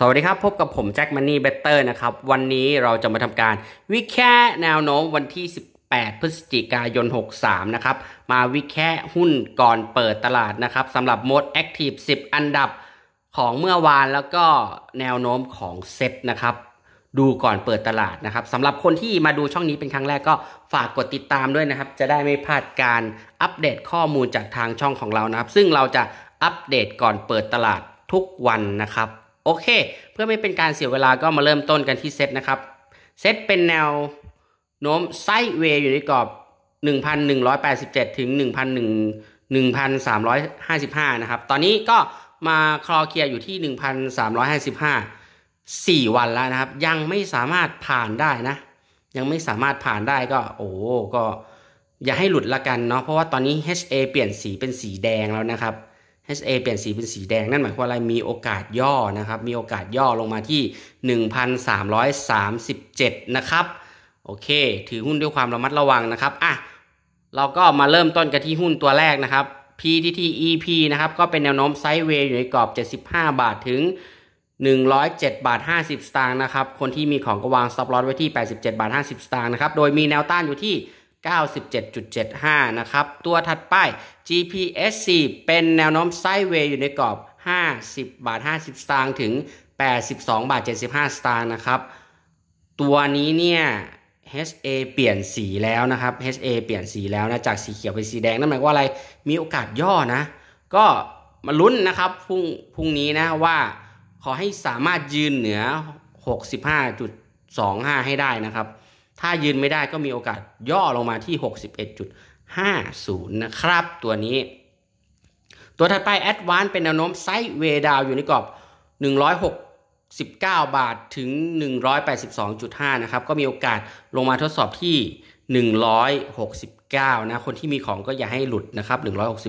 สวัสดีครับ พบกับผมแจ็คมันนี่เบตเตอร์นะครับวันนี้เราจะมาทำการวิเคราะห์แนวโน้มวันที่ 18 พฤศจิกายน 63 นะครับ มาวิเคราะห์หุ้นก่อนเปิดตลาดนะครับสำหรับมดแอคทีฟ10 อันดับของเมื่อวานแล้วก็แนวโน้มของเซ็ตนะครับดูก่อนเปิดตลาดนะครับสำหรับคนที่มาดูช่องนี้เป็นครั้งแรกก็ฝากกดติดตามด้วยนะครับ จะได้ไม่พลาดการอัปเดตข้อมูลจากทางช่องของเรานะครับ ซึ่งเราจะอัปเดตก่อนเปิดตลาดทุกวันนะครับโอเคเพื่อไม่เป็นการเสียเวลาก็มาเริ่มต้นกันที่เซตนะครับเซตเป็นแนวโน้มไซด์เวย์อยู่ในกรอบ1,187ถึง1,155นะครับตอนนี้ก็มาคลอเคลียร์อยู่ที่1,355 4 วันแล้วนะครับ ยังไม่สามารถผ่านได้นะ ยังไม่สามารถผ่านได้ก็โอ้ก็ อย่าให้หลุดละกันเนาะเพราะว่าตอนนี้ HA เปลี่ยนสีเป็นสีแดงแล้วนะครับ HA เปลี่ยนสีเป็นสีแดง นั่นหมายความว่าอะไรมีโอกาสย่อนะครับมีโอกาสย่อลงมาที่ 1,337 นะครับโอเคถือหุ้นด้วยความระมัดระวังนะครับอ่ะเราก็มาเริ่มต้นกันที่หุ้นตัวแรกนะครับ PTT EP นะครับก็เป็นแนวโน้มไซด์เวย์อยู่ในกรอบ 75 บาทถึง 107 บาท 50 สตางค์นะครับคนที่มีของก็วางซับลอตไว้ที่ 87บาท 50 สตางค์นะครับโดยมีแนวต้านอยู่ที่97.75 นะครับ ตัวถัดไป g p s 4เป็นแนวโน้มไซด์เวย์อยู่ในกรอบ 50 บาท 50 สตางค์ถึง 82 บาท 75 สตางค์นะครับ ตัวนี้เนี่ย HA เปลี่ยนสีแล้วนะครับ HA เปลี่ยนสีแล้วนะจากสีเขียวเป็นสีแดงนั่นหมายว่าอะไร มีโอกาสย่อนะ ก็มาลุ้นนะครับพรุ่งพรุ่งนี้นะว่าขอให้สามารถยืนเหนือ 65.25 ให้ได้นะครับถ้ายืนไม่ได้ก็มีโอกาสย่อลงมาที่ 61.50 นะครับ ตัวนี้ ตัวถัดไปแอดวานเป็นแนวโน้มไซด์เวดาวอยู่ในกรอบ106 19บาทถึง 182.5 นะครับ ก็มีโอกาสลงมาทดสอบที่ 169 นะ คนที่มีของก็อย่าให้หลุดนะครับ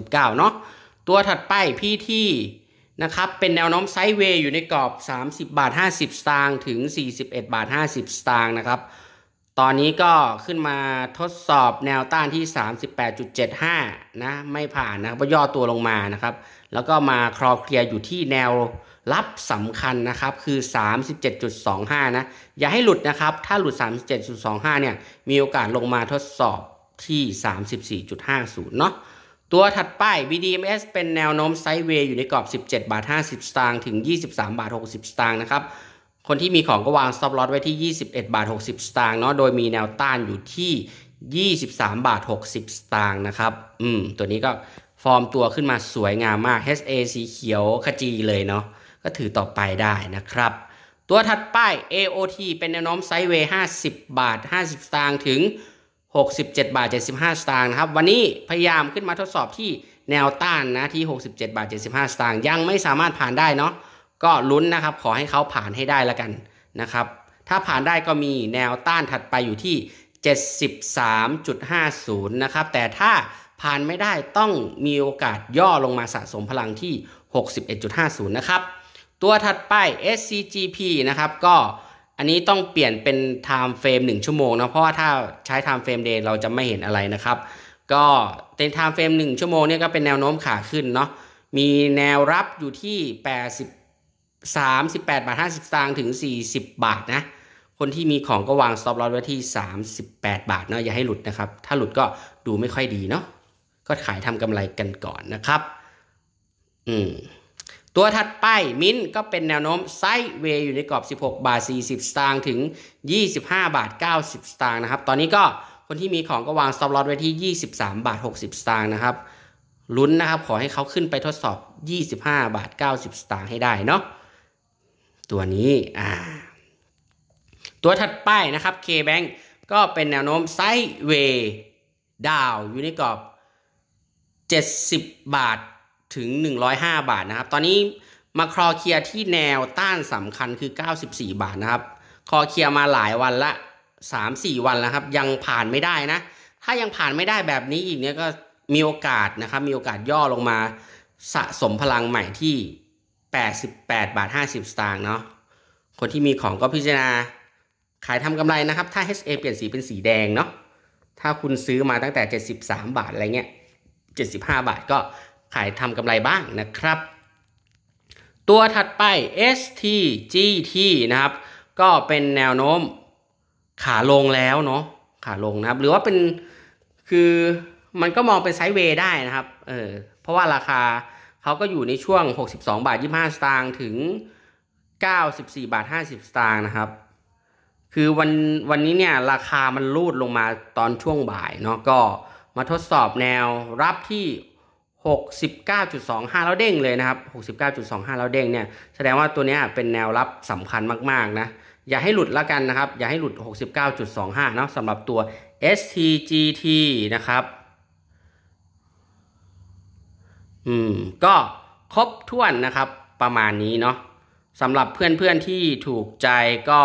169เนาะตัวถัดไปพี่ที่นะครับเป็นแนวโน้มไซด์เวย์อยู่ในกรอบ 30 บาท 50 สตางค์ถึง 41 บาท 50 สตางค์นะครับตอนนี้ก็ขึ้นมาทดสอบแนวต้านที่ 38.75นะไม่ผ่านนะก็ย่อตัวลงมานะครับแล้วก็มาคลอเคลียร์อยู่ที่แนวรับสำคัญนะครับคือ 37.25 นะ อย่าให้หลุดนะครับ ถ้าหลุด 37.25เนี่ยมีโอกาสลงมาทดสอบที่ 34.50เนาะตัวถัดไป BDMs เป็นแนวโน้มไซด์เวย์อยู่ในกรอบ 17บาท50สตางค์ถึง 23บาท60สตางค์นะครับคนที่มีของก็วางซับล l o s ไว้ที่ 21 บาท 60 สตางค์เนาะ โดยมีแนวต้านอยู่ที่ 23 บาท 60 สตางค์นะครับ อืม ตัวนี้ก็ฟอร์มตัวขึ้นมาสวยงามมาก HA สีเขียวขจีเลยเนาะ ก็ถือต่อไปได้นะครับ ตัวถัดไป AOT เป็นแนวโน้มไซด์เวย์50 บาท 50 สตางค์ถึง 67 บาท 75 สตางค์นะครับ วันนี้พยายามขึ้นมาทดสอบที่แนวต้านนะที่ 67 บาท 75 สตางค์ยังไม่สามารถผ่านได้เนาะก็ลุ้นนะครับขอให้เขาผ่านให้ได้ละกันนะครับถ้าผ่านได้ก็มีแนวต้านถัดไปอยู่ที่ 73.50นะครับแต่ถ้าผ่านไม่ได้ต้องมีโอกาสย่อลงมาสะสมพลังที่ 61.50นะครับตัวถัดไป SCGP นะครับก็อันนี้ต้องเปลี่ยนเป็น time frame 1ชั่วโมงนะเพราะว่าถ้าใช้ time frame day เราจะไม่เห็นอะไรนะครับก็เป็น time frame 1ชั่วโมงเนี่ยก็เป็นแนวโน้มขาขึ้นเนาะมีแนวรับอยู่ที่88 38บาท50สตางค์ถึง 40 บาทนะคนที่มีของก็วางสต็อปลอสไว้ที่ 38 บาทเนาะอย่าให้หลุดนะครับ ถ้าหลุดก็ดูไม่ค่อยดีเนาะก็ขายทำกำไรกันก่อนนะครับอืมตัวถัดไปมิ้นก็เป็นแนวโน้ม ไซด์เวย์อยู่ในกรอบ 16บาท 40สตางค์ถึง 25บาท90สตางค์นะครับ ตอนนี้ก็คนที่มีของก็วางสต็อปลอสไว้ที่ 23บาท60สตางค์นะครับลุ้นนะครับขอให้เขาขึ้นไปทดสอบ 25บาท90สตางค์ให้ได้เนาะตัวนี้ อ่า ตัวถัดไปนะครับ K-Bank ก็เป็นแนวโน้มไซด์เวย์ดาวอยู่ในกรอบ70 บาทถึง 105 บาทนะครับ ตอนนี้มาคลอเคลียร์ที่แนวต้านสำคัญคือ 94 บาทนะครับ คอเคลียร์มาหลายวันละ 3-4 วันแล้วครับ ยังผ่านไม่ได้นะ ถ้ายังผ่านไม่ได้แบบนี้อีกเนี้ยก็มีโอกาสนะครับมีโอกาสย่อลงมาสะสมพลังใหม่ที่88บาท50สตางค์เนาะคนที่มีของก็พิจารณาขายทำกำไรนะครับถ้า HA เปลี่ยนสีเป็นสีแดงเนาะถ้าคุณซื้อมาตั้งแต่ 73 บาทอะไรเงี้ย75 บาทก็ขายทำกำไรบ้างนะครับ ตัวถัดไป STGT นะครับก็เป็นแนวโน้มขาลงแล้วเนาะขาลงนะครับ หรือว่าเป็นคือมันก็มองเป็นไซด์เวย์ได้นะครับเออเพราะว่าราคาเขาก็อยู่ในช่วง 62 บาท 25สตางค์ ถึง 94 บาท 50สตางค์นะครับ คือวันวันนี้เนี่ยราคามันรูดลงมาตอนช่วงบ่ายเนาะ ก็มาทดสอบแนวรับที่ 69.25 แล้วเด้งเลยนะครับ 69.25 แล้วเด้งเนี่ย แสดงว่าตัวนี้เป็นแนวรับสำคัญมากๆนะ อย่าให้หลุดละกันนะครับ อย่าให้หลุด 69.25เนาะสำหรับตัว STGT นะครับอืมก็ครบถ้วนนะครับประมาณนี้เนาะสำหรับเพื่อนๆที่ถูกใจก็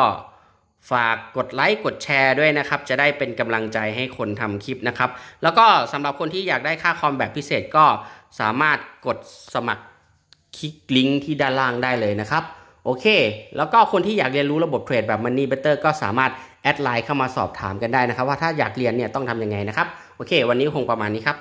ฝากกดไลค์กดแชร์ด้วยนะครับ จะได้เป็นกำลังใจให้คนทำคลิปนะครับ แล้วก็สำหรับคนที่อยากได้ค่าคอมแบบพิเศษก็สามารถกดสมัครคลิกลิงก์ที่ด้านล่างได้เลยนะครับ โอเค แล้วก็คนที่อยากเรียนรู้ระบบเทรดแบบ Money Better ก็สามารถแอดไลน์เข้ามาสอบถามกันได้นะครับว่าถ้าอยากเรียนเนี่ยต้องทำยังไงนะครับโอเค วันนี้คงประมาณนี้ครับ